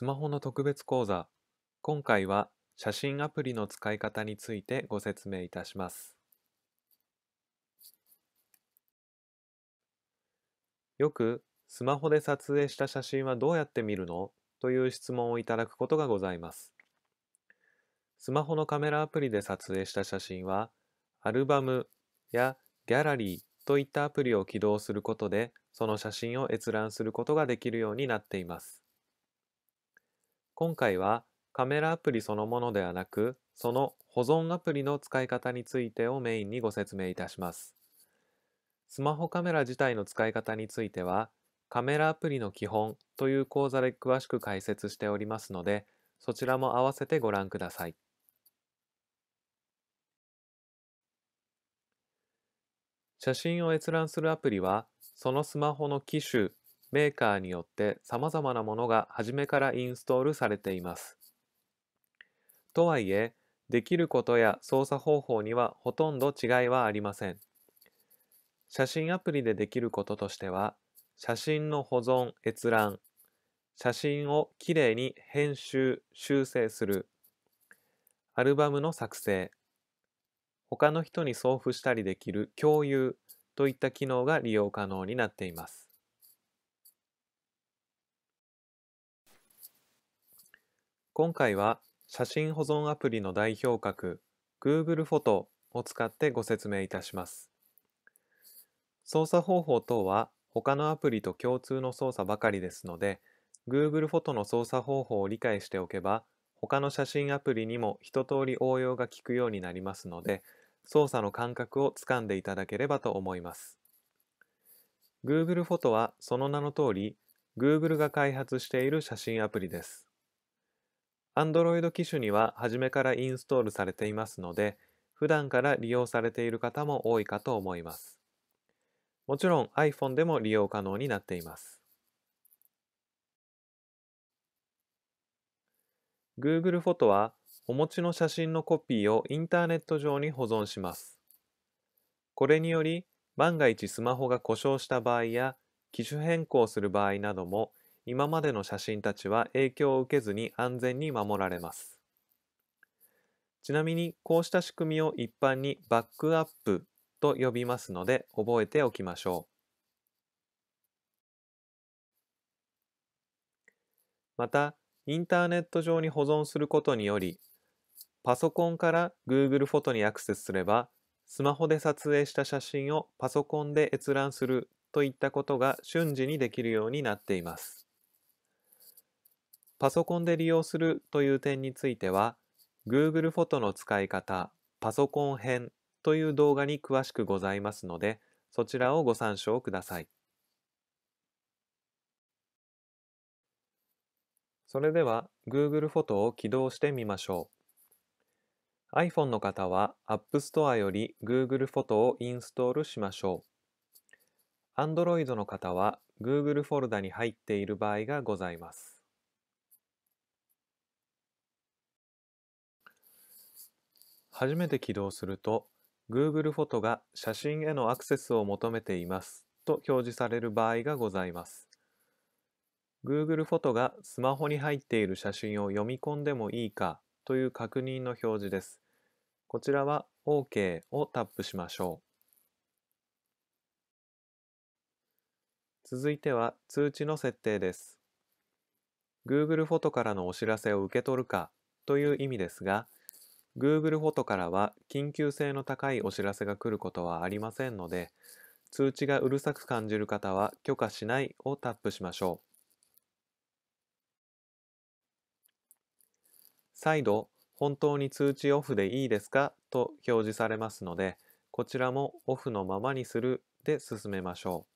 スマホの特別講座今回は写真アプリの使い方についてご説明いたしますよくスマホで撮影した写真はどうやって見るのという質問をいただくことがございますスマホのカメラアプリで撮影した写真はアルバムやギャラリーといったアプリを起動することでその写真を閲覧することができるようになっています今回はカメラアプリそのものではなく、その保存アプリの使い方についてをメインにご説明いたします。スマホカメラ自体の使い方については、カメラアプリの基本という講座で詳しく解説しておりますので、そちらも合わせてご覧ください。写真を閲覧するアプリは、そのスマホの機種メーカーによって様々なものが初めからインストールされています。とはいえ、できることや操作方法にはほとんど違いはありません。写真アプリでできることとしては、写真の保存・閲覧、写真をきれいに編集・修正する、アルバムの作成、他の人に送付したりできる共有といった機能が利用可能になっています。今回は写真保存アプリの代表格 Google フォトを使ってご説明いたします。操作方法等は他のアプリと共通の操作ばかりですので Google フォトの操作方法を理解しておけば他の写真アプリにも一通り応用が効くようになりますので操作の感覚をつかんでいただければと思います。Google フォトはその名の通り Google が開発している写真アプリです。Android 機種には初めからインストールされていますので、普段から利用されている方も多いかと思います。もちろん iPhone でも利用可能になっています。Google フォトは、お持ちの写真のコピーをインターネット上に保存します。これにより、万が一スマホが故障した場合や、機種変更する場合なども今までの写真たちは影響を受けずに安全に守られます。ちなみにこうした仕組みを一般にバックアップと呼びますので覚えておきましょう。また、インターネット上に保存することにより、パソコンから Google フォトにアクセスすれば、スマホで撮影した写真をパソコンで閲覧するといったことが瞬時にできるようになっています。パソコンで利用するという点については Google フォトの使い方パソコン編という動画に詳しくございますのでそちらをご参照ください。それでは Google フォトを起動してみましょう。iPhone の方は App Store より Google フォトをインストールしましょう。Android の方は Google フォルダに入っている場合がございます。初めて起動すると Google フォトが写真へのアクセスを求めていますと表示される場合がございます。Google フォトがスマホに入っている写真を読み込んでもいいかという確認の表示です。こちらは OK をタップしましょう。続いては通知の設定です。Google フォトからのお知らせを受け取るかという意味ですが、Google フォトからは緊急性の高いお知らせが来ることはありませんので、通知がうるさく感じる方は許可しないをタップしましょう。再度、本当に通知オフでいいですかと表示されますので、こちらもオフのままにするで進めましょ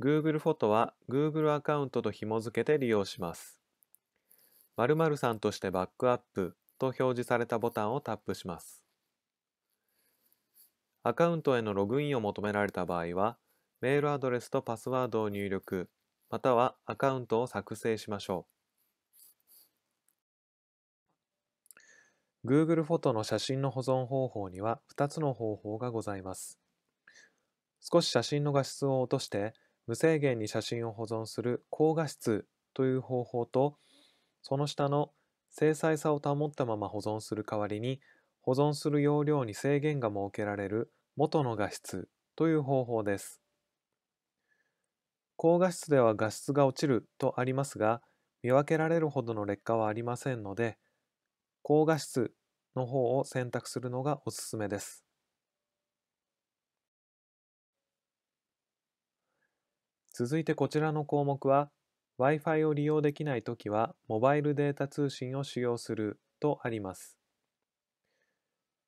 う。Google フォトは Google アカウントと紐付けて利用します。まるさんとしてバックアップと表示されたボタンをタップします。アカウントへのログインを求められた場合は、メールアドレスとパスワードを入力、またはアカウントを作成しましょう。Google フォトの写真の保存方法には2つの方法がございます。少し写真の画質を落として、無制限に写真を保存する高画質という方法と、その下の精細さを保ったまま保存する代わりに保存する容量に制限が設けられる元の画質という方法です。高画質では画質が落ちるとありますが見分けられるほどの劣化はありませんので高画質の方を選択するのがおすすめです。続いてこちらの項目は Wi-Fi を利用できないときは、モバイルデータ通信を使用するとあります。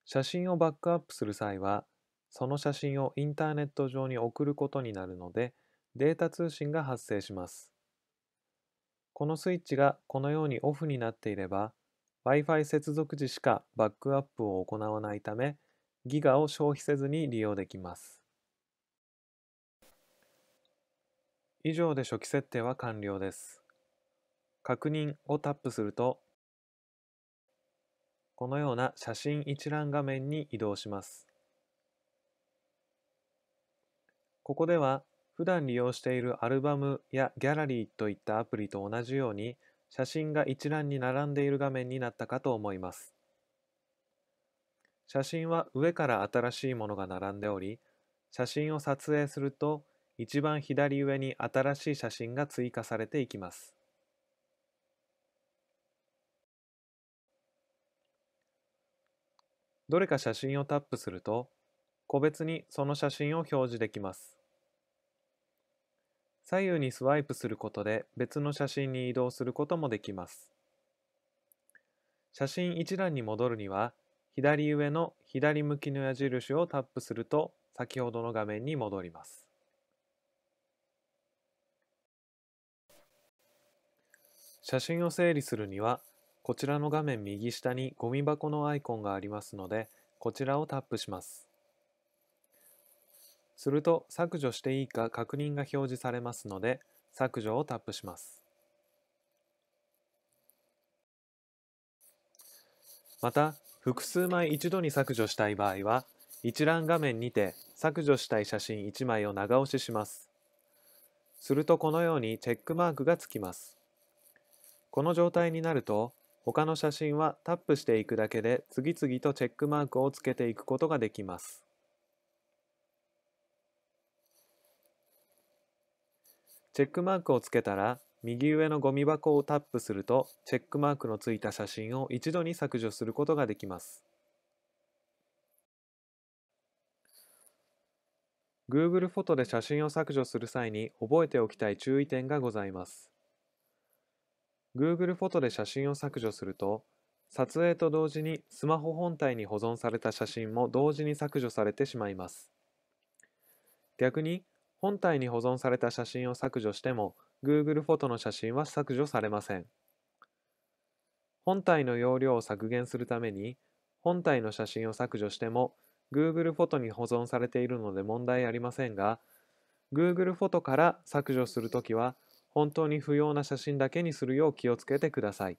写真をバックアップする際は、その写真をインターネット上に送ることになるので、データ通信が発生します。このスイッチがこのようにオフになっていれば、Wi-Fi 接続時しかバックアップを行わないため、ギガを消費せずに利用できます。以上で初期設定は完了です。確認をタップすると、このような写真一覧画面に移動します。ここでは普段利用しているアルバムやギャラリーといったアプリと同じように写真が一覧に並んでいる画面になったかと思います。写真は上から新しいものが並んでおり、写真を撮影すると一番左上に新しい写真が追加されていきます。どれか写真をタップすると、個別にその写真を表示できます。左右にスワイプすることで別の写真に移動することもできます。写真一覧に戻るには、左上の左向きの矢印をタップすると先ほどの画面に戻ります。写真を整理するには、こちらの画面右下にゴミ箱のアイコンがありますので、こちらをタップします。すると、削除していいか確認が表示されますので、削除をタップします。また、複数枚一度に削除したい場合は、一覧画面にて削除したい写真1枚を長押しします。するとこのようにチェックマークがつきます。この状態になると、他の写真はタップしていくだけで次々とチェックマークをつけていくことができます。チェックマークをつけたら、右上のゴミ箱をタップすると、チェックマークのついた写真を一度に削除することができます。Google フォトで写真を削除する際に覚えておきたい注意点がございます。Google フォトで写真を削除すると、撮影と同時にスマホ本体に保存された写真も同時に削除されてしまいます。逆に、本体に保存された写真を削除しても、Google フォトの写真は削除されません。本体の容量を削減するために、本体の写真を削除しても、Google フォトに保存されているので問題ありませんが、Google フォトから削除するときは、本当に不要な写真だけにするよう気をつけてください。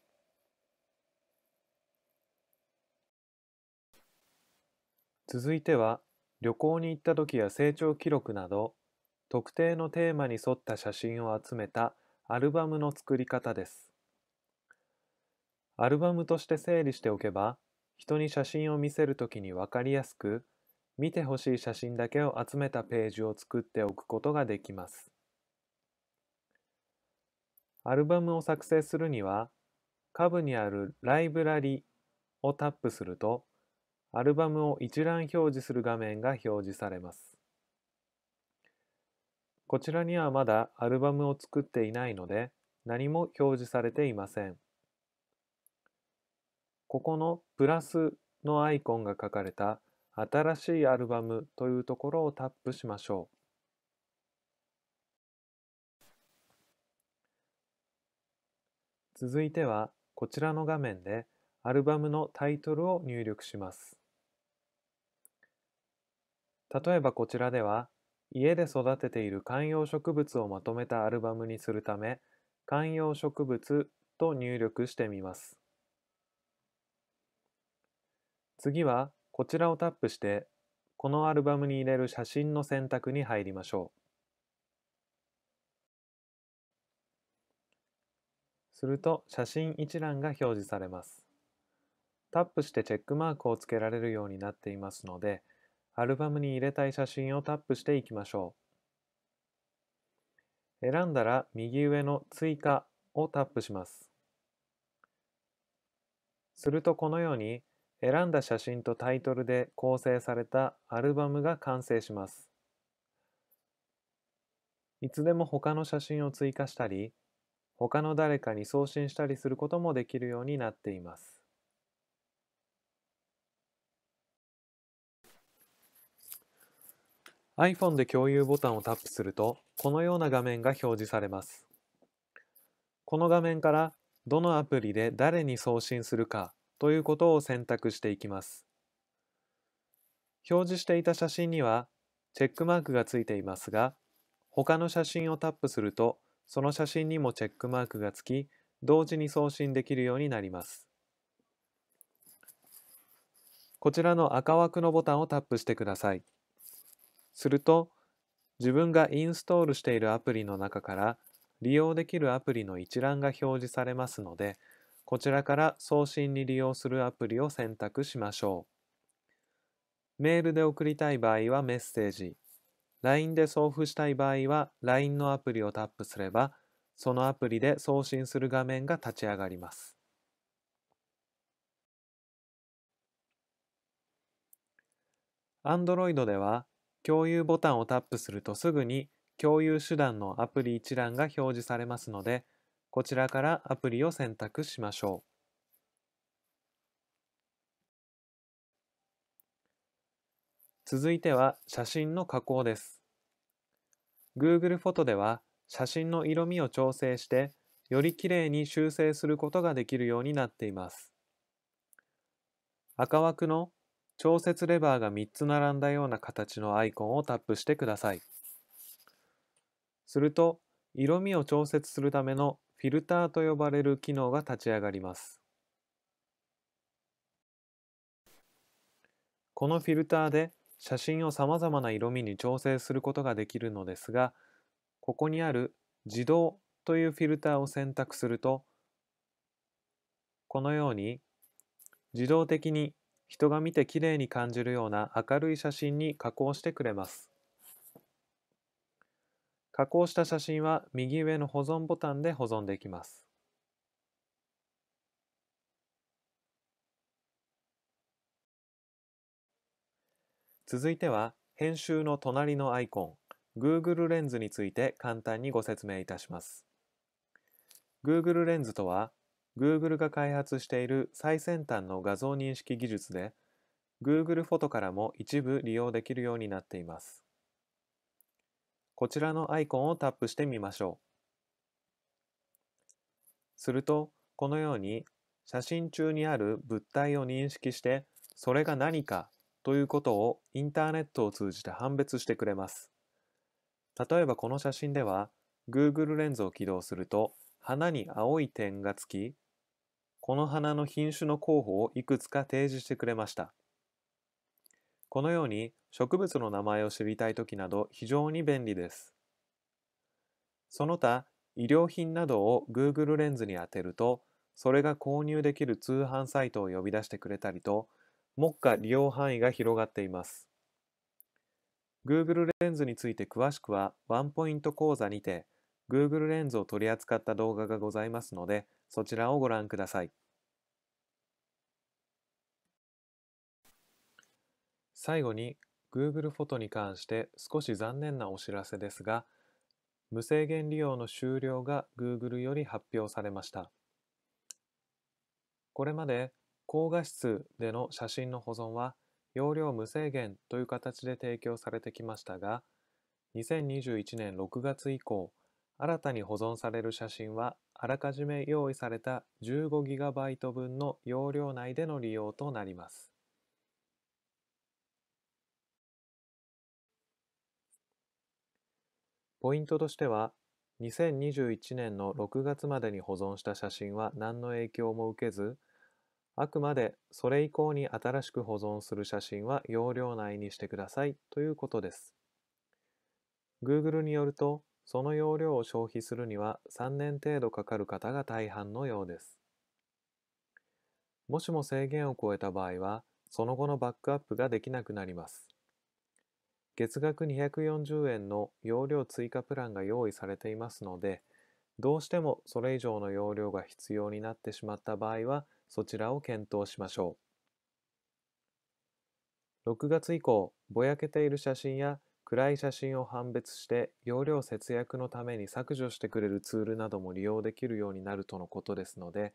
続いては、旅行に行った時や成長記録など、特定のテーマに沿った写真を集めたアルバムの作り方です。アルバムとして整理しておけば、人に写真を見せるときにわかりやすく、見てほしい写真だけを集めたページを作っておくことができます。アルバムを作成するには、下部にあるライブラリをタップすると、アルバムを一覧表示する画面が表示されます。こちらにはまだアルバムを作っていないので、何も表示されていません。ここのプラスのアイコンが書かれた新しいアルバムというところをタップしましょう。続いてはこちらの画面でアルバムのタイトルを入力します。例えばこちらでは家で育てている観葉植物をまとめたアルバムにするため観葉植物と入力してみます。次はこちらをタップしてこのアルバムに入れる写真の選択に入りましょう。すると写真一覧が表示されます。タップしてチェックマークをつけられるようになっていますので、アルバムに入れたい写真をタップしていきましょう。選んだら右上の追加をタップします。するとこのように選んだ写真とタイトルで構成されたアルバムが完成します。いつでも他の写真を追加したり、他の誰かに送信したりすることもできるようになっています。iPhone で共有ボタンをタップすると、このような画面が表示されます。この画面から、どのアプリで誰に送信するかということを選択していきます。表示していた写真には、チェックマークがついていますが、他の写真をタップすると、その写真にもチェックマークがつき、同時に送信できるようになります。こちらの赤枠のボタンをタップしてください。すると、自分がインストールしているアプリの中から利用できるアプリの一覧が表示されますので、こちらから送信に利用するアプリを選択しましょう。メールで送りたい場合はメッセージ、LINE で送付したい場合は LINE のアプリをタップすればそのアプリで送信する画面が立ち上がります。Android では共有ボタンをタップするとすぐに共有手段のアプリ一覧が表示されますのでこちらからアプリを選択しましょう。続いては写真の加工です。Google フォトでは写真の色味を調整してよりきれいに修正することができるようになっています。赤枠の調節レバーが3つ並んだような形のアイコンをタップしてください。すると色味を調節するためのフィルターと呼ばれる機能が立ち上がります。このフィルターで写真をさまざまな色味に調整することができるのですがここにある「自動」というフィルターを選択するとこのように自動的に人が見てきれいに感じるような明るい写真に加工してくれます。加工した写真は右上の保存ボタンで保存できます。続いては、編集の隣のアイコン、Google レンズについて簡単にご説明いたします。Google レンズとは、Google が開発している最先端の画像認識技術で、Google フォトからも一部利用できるようになっています。こちらのアイコンをタップしてみましょう。すると、このように写真中にある物体を認識して、それが何かということをインターネットを通じて判別してくれます。例えばこの写真では Google レンズを起動すると花に青い点がつきこの花の品種の候補をいくつか提示してくれました。このように植物の名前を知りたい時など非常に便利です。その他、医療品などを Google レンズに当てると、それが購入できる通販サイトを呼び出してくれたりと、目下利用範囲が広がっています。Google レンズについて詳しくはワンポイント講座にて Google レンズを取り扱った動画がございますのでそちらをご覧ください。最後に Google フォトに関して少し残念なお知らせですが無制限利用の終了が Google より発表されました。これまで高画質での写真の保存は容量無制限という形で提供されてきましたが、2021年6月以降、新たに保存される写真はあらかじめ用意された 15GB 分の容量内での利用となります。ポイントとしては、2021年の6月までに保存した写真は何の影響も受けず、あくまでそれ以降に新しく保存する写真は容量内にしてくださいということです。Google によると、その容量を消費するには3年程度かかる方が大半のようです。もしも制限を超えた場合は、その後のバックアップができなくなります。月額240円の容量追加プランが用意されていますので、どうしてもそれ以上の容量が必要になってしまった場合は、そちらを検討しましょう。6月以降、ぼやけている写真や暗い写真を判別して容量節約のために削除してくれるツールなども利用できるようになるとのことですので、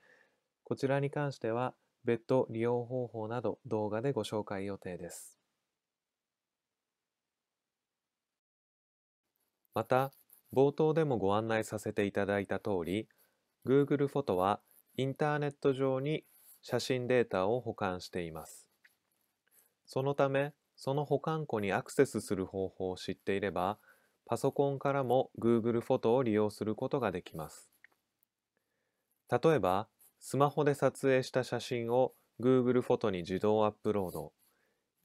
こちらに関しては別途利用方法など動画でご紹介予定です。また、冒頭でもご案内させていただいた通り、Google フォトはインターネット上に写真データを保管しています。そのため、その保管庫にアクセスする方法を知っていれば、パソコンからも Google フォトを利用することができます。例えば、スマホで撮影した写真を Google フォトに自動アップロード、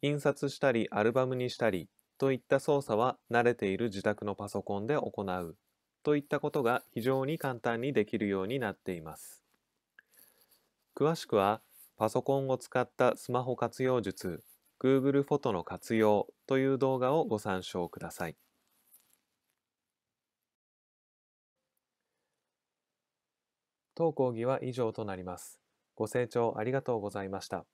印刷したりアルバムにしたりといった操作は慣れている自宅のパソコンで行うといったことが非常に簡単にできるようになっています。詳しくはパソコンを使ったスマホ活用術 Google フォトの活用という動画をご参照ください。当講義は以上となります。ご清聴ありがとうございました。